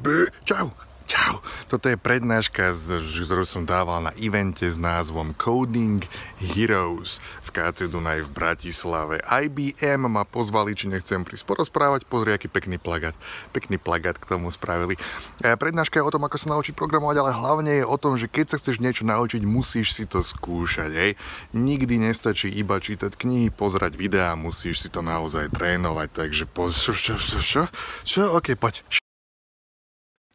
B, čau, Čau, toto je prednáška, ktorú som dával na evente s názvom Coding Heroes v KC Dunaj v Bratislave. IBM ma pozvali, či nechcem prísť porozprávať, pozri, aký pekný plagát. Pekný plagát k tomu spravili. E, prednáška je o tom, ako sa naučiť programovať, ale hlavne je o tom, že keď sa chceš niečo naučiť, musíš si to skúšať. Hej. Nikdy nestačí iba čítať knihy, pozerať videá, musíš si to naozaj trénovať. Takže po... Čo? Čo? Čo? OK, poď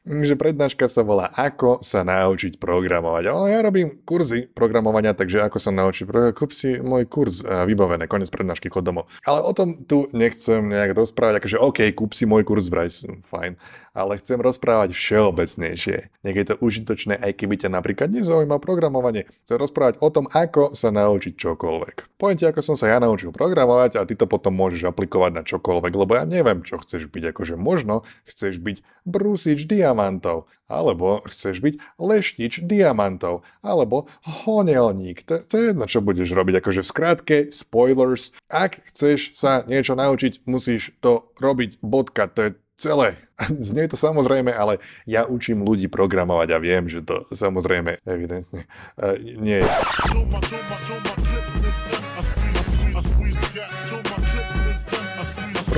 že prednáška sa volá Ako sa naučiť programovať. Ale ja robím kurzy programovania, takže ako sa naučiť programovať, kúp si môj kurz eh, vybavené, konec prednášky, chod domov. Ale o tom tu nechcem nejak rozprávať, akože OK, kúp si môj kurz, vraj, fajn. Ale chcem rozprávať všeobecnejšie. Nech je to užitočné, aj keby ťa napríklad nezaujíma programovanie. Chcem rozprávať o tom, ako sa naučiť čokoľvek. Poviem ti, ako som sa ja naučil programovať a ty to potom môžeš aplikovať na čokoľvek, lebo ja neviem, čo chceš byť. Akože možno chceš byť brúsič diam diamantov, alebo chceš byť leštič diamantov, alebo honelník. To, to je jedno, čo budeš robiť. Akože v skratke, spoilers, ak chceš sa niečo naučiť, musíš to robiť bodka. To je celé. Znie to samozrejme, ale ja učím ľudí programovať a viem, že to samozrejme evidentne eh, nie je.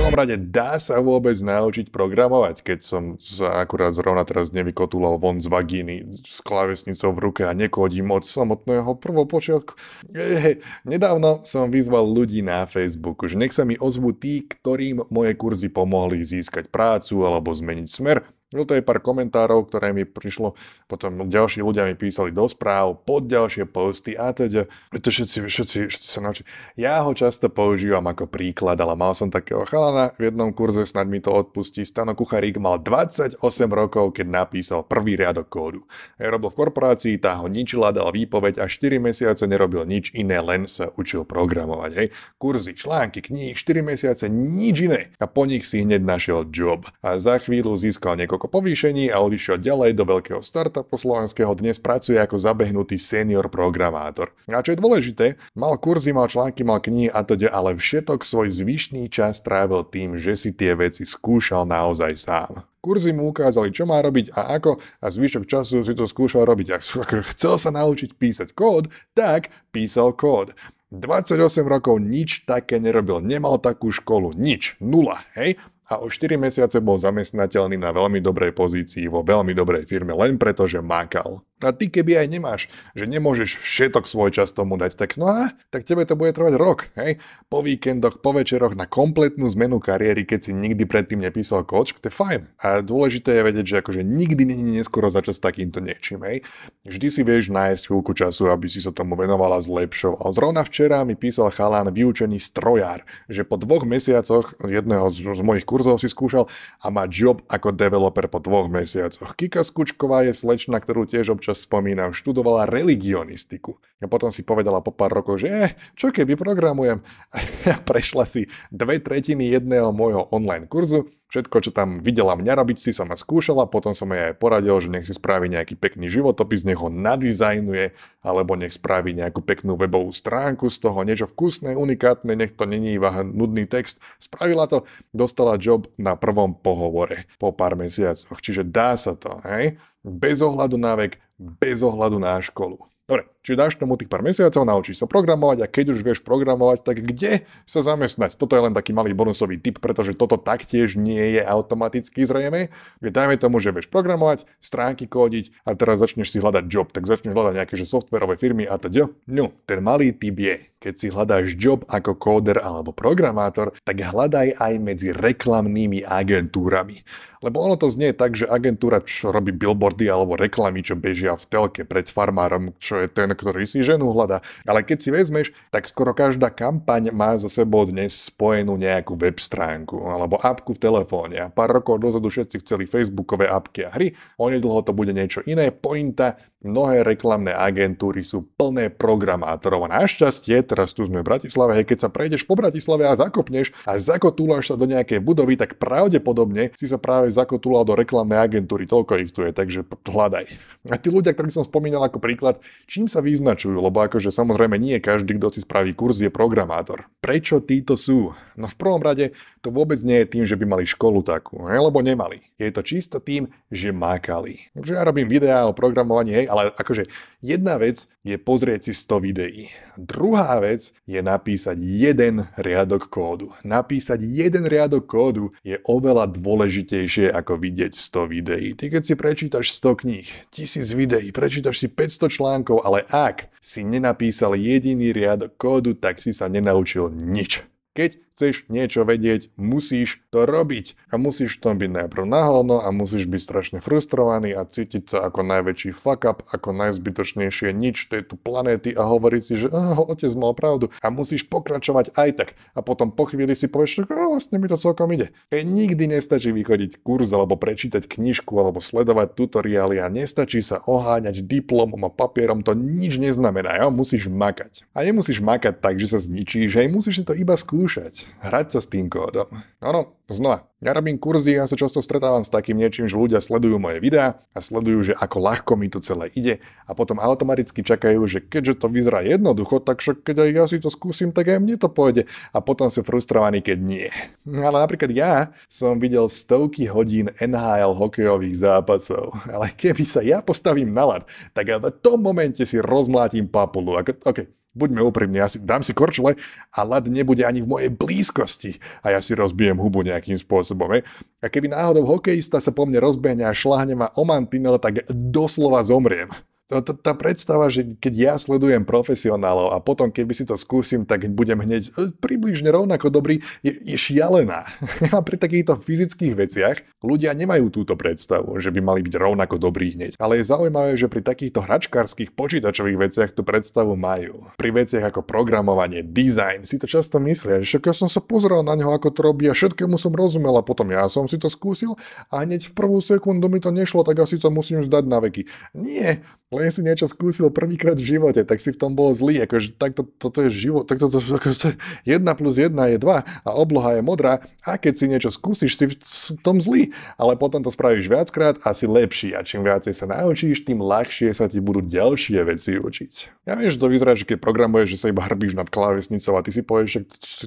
prvom rade dá sa vôbec naučiť programovať, keď som sa akurát zrovna teraz nevykotulal von z vagíny s klávesnicou v ruke a nekodím od samotného prvopočiatku. Hej, nedávno som vyzval ľudí na Facebooku, že nech sa mi ozvu tí, ktorým moje kurzy pomohli získať prácu alebo zmeniť smer No to je pár komentárov, ktoré mi prišlo, potom ďalší ľudia mi písali do správ, pod ďalšie posty a teď, teda, To všetci, všetci, všetci sa naučili. Ja ho často používam ako príklad, ale mal som takého chalana, v jednom kurze snad mi to odpustí. Stano Kucharík mal 28 rokov, keď napísal prvý riadok kódu. Ja robil v korporácii, tá ho ničila, dal výpoveď a 4 mesiace nerobil nič iné, len sa učil programovať. Hej. Kurzy, články, knihy, 4 mesiace, nič iné. A po nich si hneď našiel job. A za chvíľu získal niekoľko niekoľko povýšení a odišiel ďalej do veľkého startupu slovenského, dnes pracuje ako zabehnutý senior programátor. A čo je dôležité, mal kurzy, mal články, mal knihy a teda, ale všetok svoj zvyšný čas trávil tým, že si tie veci skúšal naozaj sám. Kurzy mu ukázali, čo má robiť a ako a zvyšok času si to skúšal robiť. Ak chcel sa naučiť písať kód, tak písal kód. 28 rokov nič také nerobil, nemal takú školu, nič, nula, hej? a o 4 mesiace bol zamestnateľný na veľmi dobrej pozícii vo veľmi dobrej firme len preto, že mákal. A ty keby aj nemáš, že nemôžeš všetok svoj čas tomu dať, tak no a, tak tebe to bude trvať rok, hej? Po víkendoch, po večeroch na kompletnú zmenu kariéry, keď si nikdy predtým nepísal coach, to je fajn. A dôležité je vedieť, že akože nikdy není neskoro začať s takýmto niečím, hej? Vždy si vieš nájsť chvíľku času, aby si sa so tomu venoval a zlepšoval. Zrovna včera mi písal chalán vyučený strojár, že po dvoch mesiacoch jedného z, z mojich kurzov si skúšal a má job ako developer po dvoch mesiacoch. Kika Skučková je slečna, ktorú tiež občas čo spomínam, študovala religionistiku. A potom si povedala po pár rokov, že eh, čo keby programujem. A prešla si dve tretiny jedného môjho online kurzu Všetko, čo tam videla robiť, si sama skúšala, potom som jej aj poradil, že nech si spraví nejaký pekný životopis, nech ho nadizajnuje, alebo nech spraví nejakú peknú webovú stránku z toho, niečo vkusné, unikátne, nech to není iba nudný text. Spravila to, dostala job na prvom pohovore po pár mesiacoch, čiže dá sa to, hej? Bez ohľadu na vek, bez ohľadu na školu. Dobre, Čiže dáš tomu tých pár mesiacov, naučíš sa programovať a keď už vieš programovať, tak kde sa zamestnať? Toto je len taký malý bonusový tip, pretože toto taktiež nie je automaticky zrejme. Keď dajme tomu, že vieš programovať, stránky kódiť a teraz začneš si hľadať job, tak začneš hľadať nejaké že softverové firmy a to. Teda, no, ten malý tip je, keď si hľadáš job ako kóder alebo programátor, tak hľadaj aj medzi reklamnými agentúrami. Lebo ono to znie tak, že agentúra, čo robí billboardy alebo reklamy, čo bežia v telke pred farmárom, čo je ten, ktorý si ženu hľadá. Ale keď si vezmeš, tak skoro každá kampaň má za sebou dnes spojenú nejakú web stránku alebo apku v telefóne. A pár rokov dozadu všetci chceli facebookové apky a hry, onedlho to bude niečo iné. Pointa, mnohé reklamné agentúry sú plné programátorov. A našťastie, teraz tu sme v Bratislave, hej, keď sa prejdeš po Bratislave a zakopneš a zakotúľaš sa do nejakej budovy, tak pravdepodobne si sa práve zakotúľal do reklamnej agentúry. Toľko ich tu je, takže hľadaj. A tí ľudia, ktorých som spomínal ako príklad, čím sa sa vyznačujú, lebo akože samozrejme nie každý, kto si spraví kurz, je programátor. Prečo títo sú? No v prvom rade to vôbec nie je tým, že by mali školu takú, ne? lebo nemali. Je to čisto tým, že mákali. Takže ja robím videá o programovaní, hej, ale akože jedna vec je pozrieť si 100 videí. Druhá vec je napísať jeden riadok kódu. Napísať jeden riadok kódu je oveľa dôležitejšie ako vidieť 100 videí. Ty keď si prečítaš 100 kníh, 1000 videí, prečítaš si 500 článkov, ale ak si nenapísal jediný riadok kódu, tak si sa nenaučil nič. Keď chceš niečo vedieť, musíš to robiť. A musíš v tom byť najprv naholno a musíš byť strašne frustrovaný a cítiť sa ako najväčší fuck up, ako najzbytočnejšie nič tejto planéty a hovoriť si, že oh, otec mal pravdu a musíš pokračovať aj tak. A potom po chvíli si povieš, že oh, vlastne mi to celkom ide. E, nikdy nestačí vychodiť kurz alebo prečítať knižku alebo sledovať tutoriály a nestačí sa oháňať diplomom a papierom, to nič neznamená, jo? musíš makať. A nemusíš makať tak, že sa zničíš, hej, musíš si to iba skúšať hrať sa s tým kódom. No, znova, ja robím kurzy a ja sa často stretávam s takým niečím, že ľudia sledujú moje videá a sledujú, že ako ľahko mi to celé ide a potom automaticky čakajú, že keďže to vyzerá jednoducho, tak však keď aj ja si to skúsim, tak aj mne to pôjde a potom sú frustrovaní, keď nie. No, ale napríklad ja som videl stovky hodín NHL hokejových zápasov, ale keby sa ja postavím na lad, tak ja v tom momente si rozmlátim papulu. Ako, okay, Buďme úprimní, ja si, dám si korčule a lad nebude ani v mojej blízkosti a ja si rozbijem hubu nejakým spôsobom. Je. A keby náhodou hokejista sa po mne rozbehne a šláhne ma o mantinel, tak doslova zomriem. Tá predstava, že keď ja sledujem profesionálov a potom, keby si to skúsim, tak budem hneď hm, približne rovnako dobrý, je, je šialená. A pri takýchto fyzických veciach ľudia nemajú túto predstavu, že by mali byť rovnako dobrí hneď. Ale je zaujímavé, že pri takýchto hračkárskych počítačových veciach tú predstavu majú. Pri veciach ako programovanie, design si to často myslia, že však ja som sa pozrel na neho, ako to robí a všetkému som rozumel a potom ja som si to skúsil a hneď v prvú sekundu mi to nešlo, tak asi to musím zdať na veky. Nie, len si niečo skúsil prvýkrát v živote, tak si v tom bol zlý, akože takto toto je život, takto to, to, to, jedna plus jedna je dva a obloha je modrá a keď si niečo skúsiš, si v tom zlý, ale potom to spravíš viackrát a si lepší a čím viacej sa naučíš, tým ľahšie sa ti budú ďalšie veci učiť. Ja viem, že to vyzerá, že keď programuješ, že sa iba hrbíš nad klávesnicou a ty si povieš, že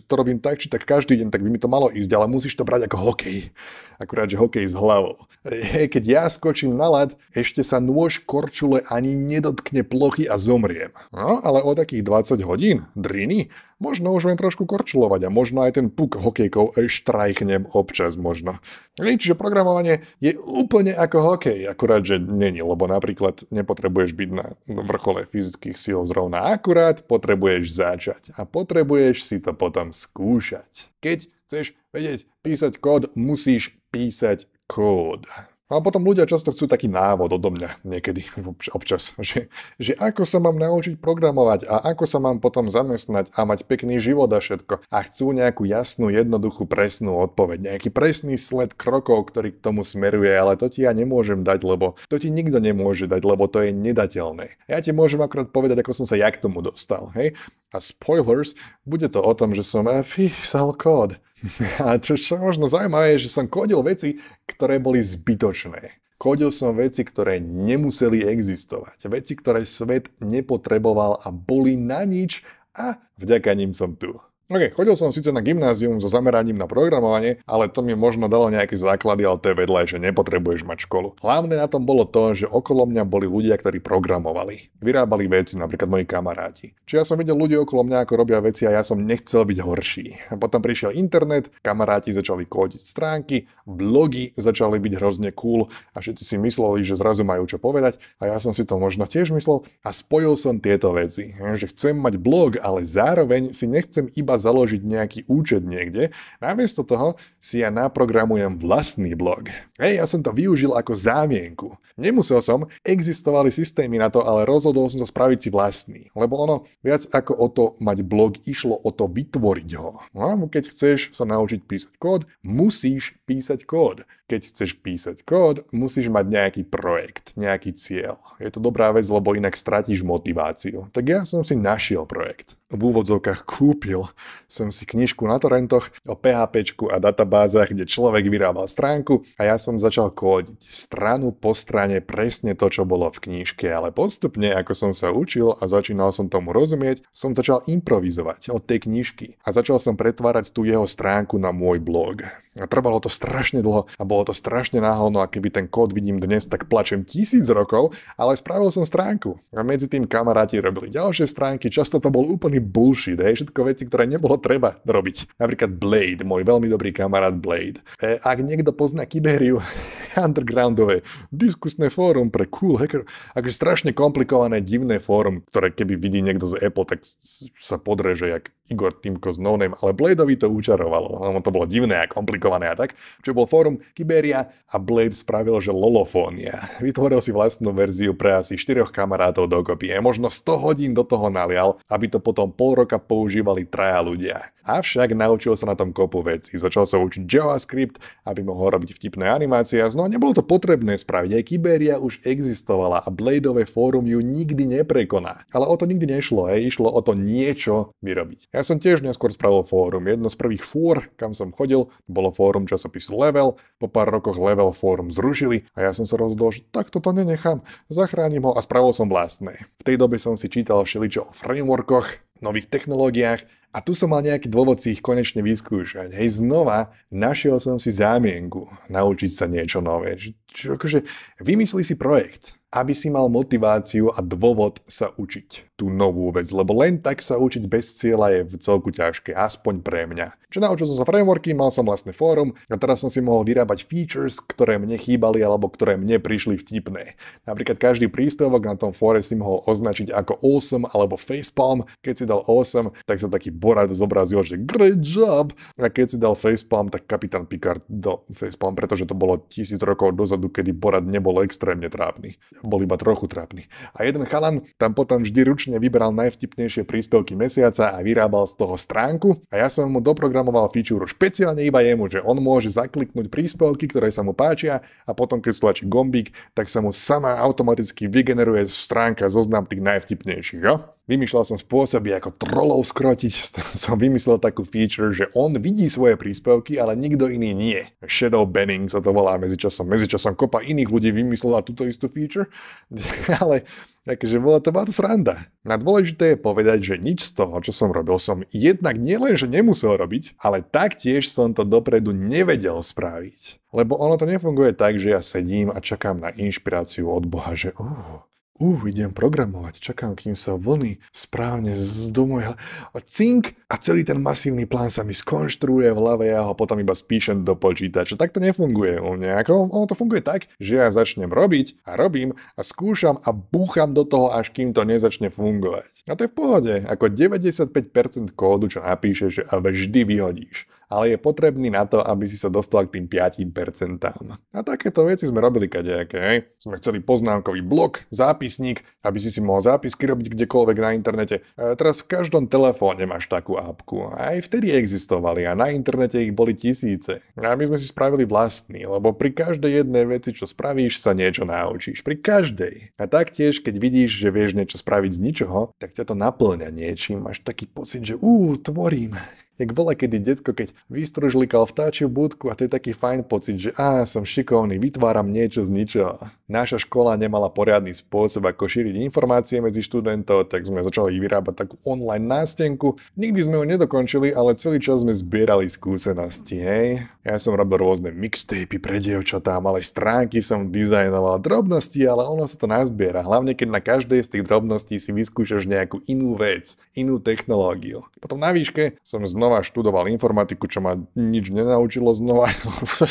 to robím tak, či tak každý deň, tak by mi to malo ísť, ale musíš to brať ako hokej akurát, že hokej s hlavou. Hej, keď ja skočím na lad, ešte sa nôž korčule ani nedotkne plochy a zomriem. No, ale o takých 20 hodín, driny, Možno už viem trošku korčulovať a možno aj ten puk hokejkov štrajknem občas možno. Čiže programovanie je úplne ako hokej, akurát, že není, lebo napríklad nepotrebuješ byť na vrchole fyzických síl zrovna akurát, potrebuješ začať a potrebuješ si to potom skúšať. Keď chceš vedieť písať kód, musíš písať kód. A potom ľudia často chcú taký návod odo mňa niekedy občas, že, že ako sa mám naučiť programovať a ako sa mám potom zamestnať a mať pekný život a všetko. A chcú nejakú jasnú, jednoduchú, presnú odpoveď, nejaký presný sled krokov, ktorý k tomu smeruje, ale to ti ja nemôžem dať, lebo to ti nikto nemôže dať, lebo to je nedateľné. Ja ti môžem akorát povedať, ako som sa ja k tomu dostal, hej? A spoilers, bude to o tom, že som písal kód. A čo, čo možno zaujímavé je, že som kodil veci, ktoré boli zbytočné. Kodil som veci, ktoré nemuseli existovať. Veci, ktoré svet nepotreboval a boli na nič a vďaka ním som tu. OK, chodil som síce na gymnázium so zameraním na programovanie, ale to mi možno dalo nejaké základy, ale to je vedľa, že nepotrebuješ mať školu. Hlavné na tom bolo to, že okolo mňa boli ľudia, ktorí programovali. Vyrábali veci, napríklad moji kamaráti. Čiže ja som videl ľudí okolo mňa, ako robia veci a ja som nechcel byť horší. A potom prišiel internet, kamaráti začali kódiť stránky, blogy začali byť hrozne cool a všetci si mysleli, že zrazu majú čo povedať a ja som si to možno tiež myslel a spojil som tieto veci, že chcem mať blog, ale zároveň si nechcem iba založiť nejaký účet niekde, namiesto toho si ja naprogramujem vlastný blog. Hej, ja som to využil ako zámienku. Nemusel som, existovali systémy na to, ale rozhodol som sa spraviť si vlastný. Lebo ono, viac ako o to mať blog, išlo o to vytvoriť ho. No, keď chceš sa naučiť písať kód, musíš písať kód. Keď chceš písať kód, musíš mať nejaký projekt, nejaký cieľ. Je to dobrá vec, lebo inak stratíš motiváciu. Tak ja som si našiel projekt. V úvodzovkách kúpil som si knižku na torrentoch o PHP a databázach, kde človek vyrábal stránku a ja som začal kódiť stranu po strane presne to, čo bolo v knižke, ale postupne, ako som sa učil a začínal som tomu rozumieť, som začal improvizovať od tej knižky a začal som pretvárať tú jeho stránku na môj blog. A trvalo to strašne dlho a bolo to strašne náhodno a keby ten kód vidím dnes, tak plačem tisíc rokov, ale spravil som stránku. A medzi tým kamaráti robili ďalšie stránky, často to bol úplný bullshit, hej, všetko veci, ktoré nebolo treba robiť. Napríklad Blade, môj veľmi dobrý kamarát Blade. E, ak niekto pozná Kyberiu, undergroundové diskusné fórum pre cool hackerov, akože strašne komplikované, divné fórum, ktoré keby vidí niekto z Apple, tak sa podreže jak Igor Timko z No Name, ale Bladeovi to učarovalo. Ono to bolo divné a komplikované a tak, čo bol fórum Kyberia a Blade spravil, že lolofónia. Vytvoril si vlastnú verziu pre asi štyroch kamarátov dokopy a možno 100 hodín do toho nalial, aby to potom pol roka používali traja ľudia. Avšak naučil sa na tom kopu veci. Začal sa učiť JavaScript, aby mohol robiť vtipné animácie a znova nebolo to potrebné spraviť. Aj Kyberia už existovala a Bladeové fórum ju nikdy neprekoná. Ale o to nikdy nešlo, hej. išlo o to niečo vyrobiť. Ja ja som tiež neskôr spravil fórum. Jedno z prvých fór, kam som chodil, bolo fórum časopisu Level. Po pár rokoch Level fórum zrušili a ja som sa rozhodol, že tak toto nenechám. Zachránim ho a spravil som vlastné. V tej dobe som si čítal všeličo o frameworkoch, nových technológiách, a tu som mal nejaký dôvod si ich konečne vyskúšať. Hej, znova našiel som si zámienku naučiť sa niečo nové. Čo, akože, vymyslí si projekt, aby si mal motiváciu a dôvod sa učiť tú novú vec, lebo len tak sa učiť bez cieľa je v celku ťažké, aspoň pre mňa. Čo naučil som sa frameworky, mal som vlastné fórum a teraz som si mohol vyrábať features, ktoré mne chýbali alebo ktoré mne prišli vtipné. Napríklad každý príspevok na tom fóre si mohol označiť ako awesome alebo facepalm. Keď si dal awesome, tak sa taký borad zobrazil, že great job. A keď si dal facepalm, tak kapitán Picard dal facepalm, pretože to bolo tisíc rokov dozadu, kedy borad nebol extrémne trápny bol iba trochu trápny. A jeden chalan tam potom vždy ručne vyberal najvtipnejšie príspevky mesiaca a vyrábal z toho stránku a ja som mu doprogramoval feature špeciálne iba jemu, že on môže zakliknúť príspevky, ktoré sa mu páčia a potom keď stlačí gombík, tak sa mu sama automaticky vygeneruje stránka zoznam tých najvtipnejších. Jo? Vymýšľal som spôsoby, ako trolov skrotiť, som vymyslel takú feature, že on vidí svoje príspevky, ale nikto iný nie. Shadow banning sa to volá medzičasom. Medzičasom kopa iných ľudí vymyslela túto istú feature, ale takže bola to, bola to sranda. Na dôležité je povedať, že nič z toho, čo som robil, som jednak nielen, že nemusel robiť, ale taktiež som to dopredu nevedel spraviť. Lebo ono to nefunguje tak, že ja sedím a čakám na inšpiráciu od Boha, že uh, uh, idem programovať, čakám, kým sa vlny správne domu a cink a celý ten masívny plán sa mi skonštruuje v hlave a ho potom iba spíšem do počítača. Tak to nefunguje u mňa. Ako, ono to funguje tak, že ja začnem robiť a robím a skúšam a búcham do toho, až kým to nezačne fungovať. A to je v pohode. Ako 95% kódu, čo napíšeš a vždy vyhodíš ale je potrebný na to, aby si sa dostal k tým 5%. A takéto veci sme robili kadejaké. Sme chceli poznámkový blok, zápisník, aby si si mohol zápisky robiť kdekoľvek na internete. E, teraz v každom telefóne máš takú apku. Aj vtedy existovali a na internete ich boli tisíce. A my sme si spravili vlastný, lebo pri každej jednej veci, čo spravíš, sa niečo naučíš. Pri každej. A taktiež, keď vidíš, že vieš niečo spraviť z ničoho, tak ťa to naplňa niečím. Máš taký pocit, že ú, tvorím. Jak bola kedy detko, keď vystružlikal vtáčiu budku a to je taký fajn pocit, že á, som šikovný, vytváram niečo z ničoho naša škola nemala poriadny spôsob, ako šíriť informácie medzi študentov, tak sme začali vyrábať takú online nástenku. Nikdy sme ju nedokončili, ale celý čas sme zbierali skúsenosti, hej. Ja som robil rôzne mixtapy pre dievčatá, malé stránky som dizajnoval, drobnosti, ale ono sa to nazbiera, hlavne keď na každej z tých drobností si vyskúšaš nejakú inú vec, inú technológiu. Potom na výške som znova študoval informatiku, čo ma nič nenaučilo znova,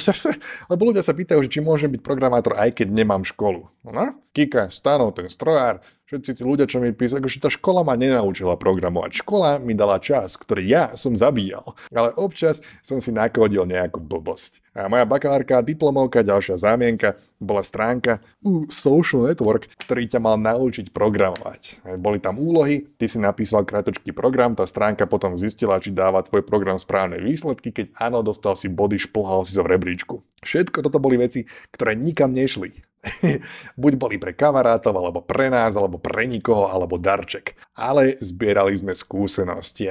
lebo ľudia sa pýtajú, či môžem byť programátor, aj keď nemám školu. No, Kika, Stanov, ten strojár, všetci tí ľudia, čo mi písali, že akože tá škola ma nenaučila programovať. Škola mi dala čas, ktorý ja som zabíjal. Ale občas som si nakodil nejakú blbosť. A moja bakalárka, diplomovka, ďalšia zámienka bola stránka u Social Network, ktorý ťa mal naučiť programovať. Boli tam úlohy, ty si napísal krátočký program, tá stránka potom zistila, či dáva tvoj program správne výsledky, keď áno, dostal si body, šplhal si zo so v rebríčku. Všetko toto boli veci, ktoré nikam nešli. Buď boli pre kamarátov, alebo pre nás, alebo pre nikoho, alebo darček ale zbierali sme skúsenosti.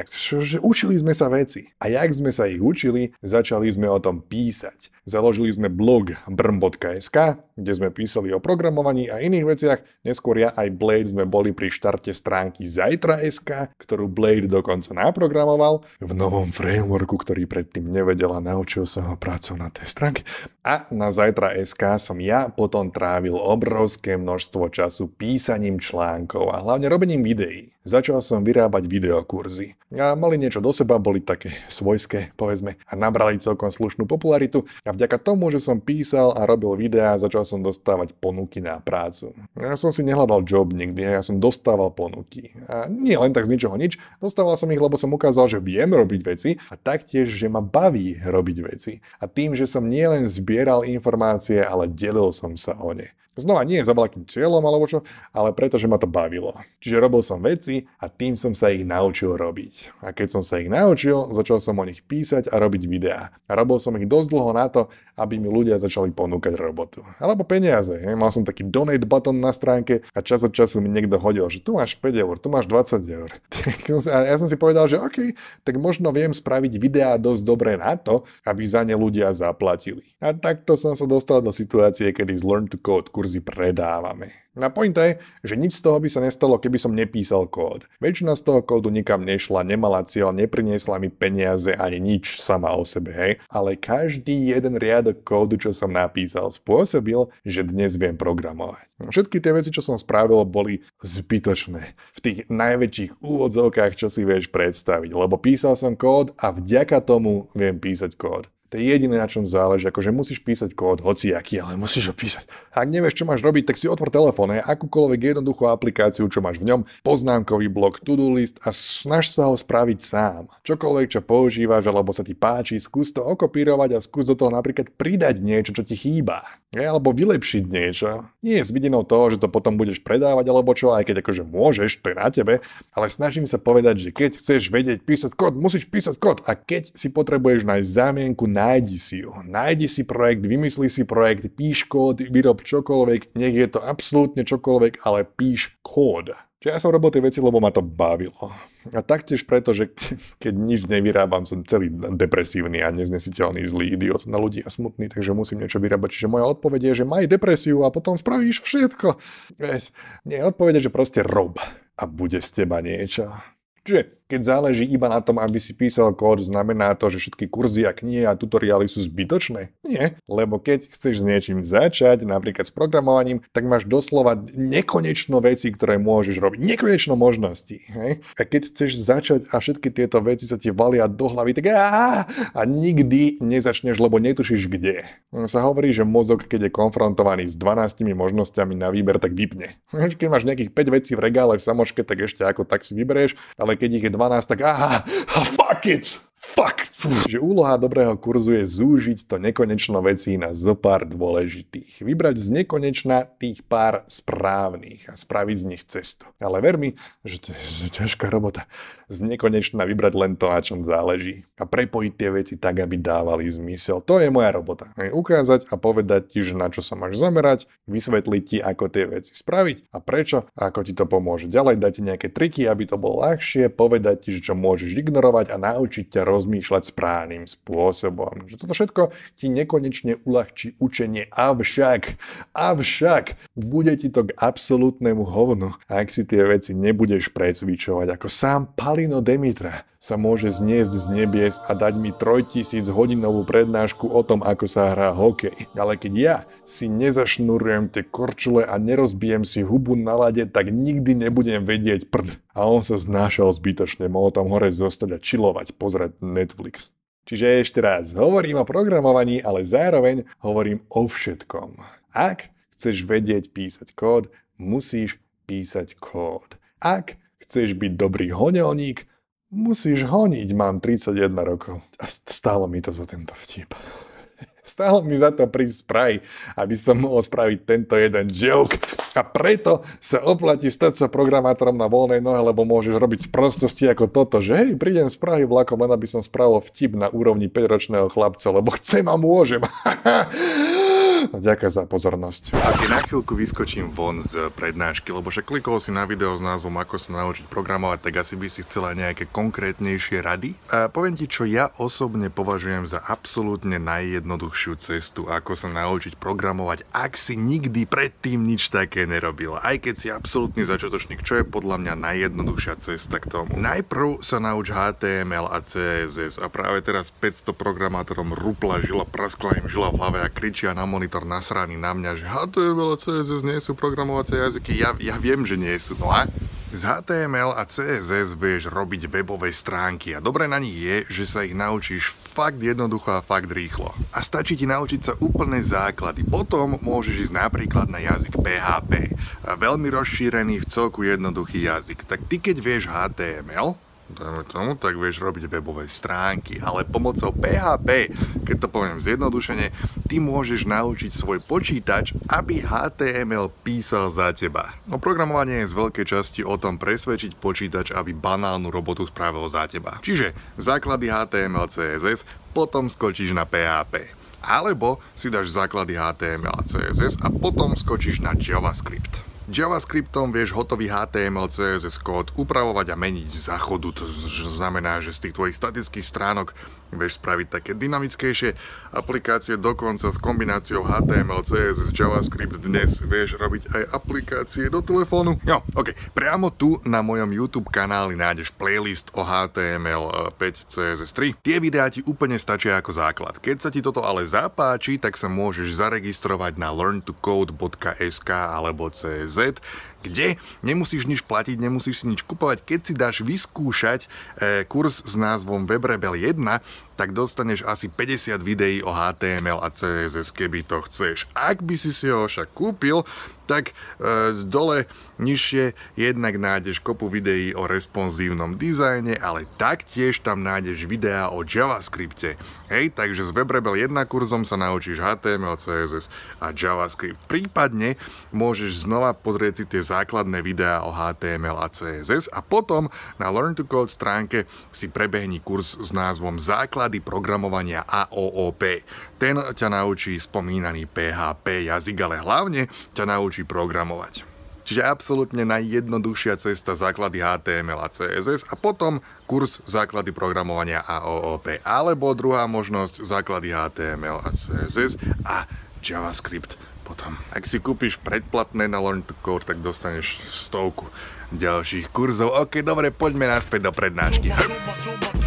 Učili sme sa veci. A jak sme sa ich učili, začali sme o tom písať. Založili sme blog brm.sk, kde sme písali o programovaní a iných veciach. Neskôr ja aj Blade sme boli pri štarte stránky Zajtra.sk, ktorú Blade dokonca naprogramoval v novom frameworku, ktorý predtým nevedela, naučil sa ho prácu na tej stránke. A na Zajtra.sk som ja potom trávil obrovské množstvo času písaním článkov a hlavne robením videí. Začal som vyrábať videokurzy. A mali niečo do seba, boli také svojské, povedzme, a nabrali celkom slušnú popularitu a vďaka tomu, že som písal a robil videá, začal som dostávať ponuky na prácu. Ja som si nehľadal job nikdy, ja som dostával ponuky. A nie len tak z ničoho nič, dostával som ich, lebo som ukázal, že viem robiť veci a taktiež, že ma baví robiť veci. A tým, že som nielen zbieral informácie, ale delil som sa o ne. Znova nie za veľkým cieľom alebo čo, ale preto, že ma to bavilo. Čiže robil som veci a tým som sa ich naučil robiť. A keď som sa ich naučil, začal som o nich písať a robiť videá. A robil som ich dosť dlho na to, aby mi ľudia začali ponúkať robotu. Alebo peniaze. He. Mal som taký donate button na stránke a čas od času mi niekto hodil, že tu máš 5 eur, tu máš 20 eur. A ja som si povedal, že OK, tak možno viem spraviť videá dosť dobre na to, aby za ne ľudia zaplatili. A takto som sa dostal do situácie, kedy z Learn to Code kurz kurzy predávame. Na pointa je, že nič z toho by sa nestalo, keby som nepísal kód. Väčšina z toho kódu nikam nešla, nemala cieľ, nepriniesla mi peniaze ani nič sama o sebe, hej. Ale každý jeden riadok kódu, čo som napísal, spôsobil, že dnes viem programovať. No, všetky tie veci, čo som spravil, boli zbytočné. V tých najväčších úvodzovkách, čo si vieš predstaviť. Lebo písal som kód a vďaka tomu viem písať kód. To je jediné, na čom záleží. Akože musíš písať kód, hoci aký, ale musíš ho písať. Ak nevieš, čo máš robiť, tak si otvor telefón, akúkoľvek jednoduchú aplikáciu, čo máš v ňom, poznámkový blok, to-do list a snaž sa ho spraviť sám. Čokoľvek, čo používaš alebo sa ti páči, skús to okopírovať a skús do toho napríklad pridať niečo, čo ti chýba alebo vylepšiť niečo. Nie je s vidinou toho, že to potom budeš predávať alebo čo, aj keď akože môžeš, to je na tebe, ale snažím sa povedať, že keď chceš vedieť písať kód, musíš písať kód a keď si potrebuješ nájsť zámienku, nájdi si ju. Nájdi si projekt, vymysli si projekt, píš kód, vyrob čokoľvek, nech je to absolútne čokoľvek, ale píš kód. Čiže ja som robil tie veci, lebo ma to bavilo. A taktiež preto, že keď nič nevyrábam, som celý depresívny a neznesiteľný zlý idiot na ľudí a smutný, takže musím niečo vyrábať. Čiže moja odpoveď je, že maj depresiu a potom spravíš všetko. Nie, odpoveď je, že proste rob a bude z teba niečo. Čiže keď záleží iba na tom, aby si písal kód, znamená to, že všetky kurzy a knihy a tutoriály sú zbytočné? Nie, lebo keď chceš s niečím začať, napríklad s programovaním, tak máš doslova nekonečno veci, ktoré môžeš robiť, nekonečno možností. Hej? A keď chceš začať a všetky tieto veci sa ti valia do hlavy, tak aá, a nikdy nezačneš, lebo netušíš kde. No, sa hovorí, že mozog, keď je konfrontovaný s 12 možnosťami na výber, tak vypne. Keď máš nejakých 5 vecí v regále v samoške, tak ešte ako tak si vyberieš, ale keď ich je Nirvana heißt like, ah, fuck it. Fuck! Že úloha dobrého kurzu je zúžiť to nekonečno vecí na zo pár dôležitých. Vybrať z nekonečna tých pár správnych a spraviť z nich cestu. Ale ver mi, že to je ťažká robota. Z nekonečna vybrať len to, na čom záleží. A prepojiť tie veci tak, aby dávali zmysel. To je moja robota. Ukázať a povedať ti, že na čo sa máš zamerať, vysvetliť ti, ako tie veci spraviť a prečo a ako ti to pomôže. Ďalej dať ti nejaké triky, aby to bolo ľahšie, povedať ti, že čo môžeš ignorovať a naučiť ťa rozmýšľať správnym spôsobom. Že toto všetko ti nekonečne uľahčí učenie, avšak, avšak, bude ti to k absolútnemu hovnu, ak si tie veci nebudeš precvičovať ako sám Palino Demitra sa môže zniesť z nebies a dať mi 3000 hodinovú prednášku o tom, ako sa hrá hokej. Ale keď ja si nezašnurujem tie korčule a nerozbijem si hubu na lade, tak nikdy nebudem vedieť prd. A on sa znášal zbytočne, mohol tam hore zostať a čilovať, pozerať Netflix. Čiže ešte raz, hovorím o programovaní, ale zároveň hovorím o všetkom. Ak chceš vedieť písať kód, musíš písať kód. Ak chceš byť dobrý honelník, musíš honiť, mám 31 rokov. A stálo mi to za tento vtip. Stálo mi za to prísť spraj, aby som mohol spraviť tento jeden joke. A preto sa oplatí stať sa programátorom na voľnej nohe, lebo môžeš robiť sprostosti ako toto, že hej, prídem z Prahy vlakom, len aby som spravil vtip na úrovni 5-ročného chlapca, lebo chcem a môžem. Ďakujem za pozornosť. A keď na chvíľku vyskočím von z prednášky, lebo však klikol si na video s názvom Ako sa naučiť programovať, tak asi by si chcela nejaké konkrétnejšie rady. A poviem ti, čo ja osobne považujem za absolútne najjednoduchšiu cestu, ako sa naučiť programovať, ak si nikdy predtým nič také nerobil. Aj keď si absolútny začiatočník, čo je podľa mňa najjednoduchšia cesta k tomu. Najprv sa nauč HTML a CSS a práve teraz 500 programátorom rupla žila, praskla im žila v hlave a kričia na monitor monitor nasraný na mňa, že HTML a CSS nie sú programovacie jazyky. Ja, ja viem, že nie sú. No a z HTML a CSS vieš robiť webové stránky a dobre na nich je, že sa ich naučíš fakt jednoducho a fakt rýchlo. A stačí ti naučiť sa úplné základy. Potom môžeš ísť napríklad na jazyk PHP. A veľmi rozšírený, v celku jednoduchý jazyk. Tak ty keď vieš HTML, dajme tomu, tak vieš robiť webové stránky, ale pomocou PHP, keď to poviem zjednodušene, ty môžeš naučiť svoj počítač, aby HTML písal za teba. No programovanie je z veľkej časti o tom presvedčiť počítač, aby banálnu robotu spravil za teba. Čiže základy HTML, CSS, potom skočíš na PHP alebo si dáš základy HTML a CSS a potom skočíš na JavaScript. JavaScriptom vieš hotový HTML, CSS kód upravovať a meniť záchodu, To znamená, že z tých tvojich statických stránok vieš spraviť také dynamickejšie aplikácie, dokonca s kombináciou HTML, CSS, JavaScript dnes vieš robiť aj aplikácie do telefónu. No, ok, priamo tu na mojom YouTube kanáli nájdeš playlist o HTML 5 eh, CSS3. Tie videá ti úplne stačia ako základ. Keď sa ti toto ale zapáči, tak sa môžeš zaregistrovať na learntocode.sk alebo CZ It. kde nemusíš nič platiť, nemusíš si nič kupovať. Keď si dáš vyskúšať e, kurz s názvom WebRebel 1, tak dostaneš asi 50 videí o HTML a CSS, keby to chceš. Ak by si si ho však kúpil, tak e, dole nižšie jednak nájdeš kopu videí o responsívnom dizajne, ale taktiež tam nájdeš videá o JavaScripte. Hej, takže s WebRebel 1 kurzom sa naučíš HTML, CSS a JavaScript. Prípadne môžeš znova pozrieť si tie základné videá o HTML a CSS a potom na Learn to Code stránke si prebehni kurz s názvom Základy programovania AOOP. Ten ťa naučí spomínaný PHP jazyk, ale hlavne ťa naučí programovať. Čiže absolútne najjednoduchšia cesta základy HTML a CSS a potom kurz základy programovania AOOP. Alebo druhá možnosť základy HTML a CSS a JavaScript potom. Ak si kúpiš predplatné na Learn to Code, tak dostaneš stovku ďalších kurzov. OK, dobre, poďme naspäť do prednášky. Hey.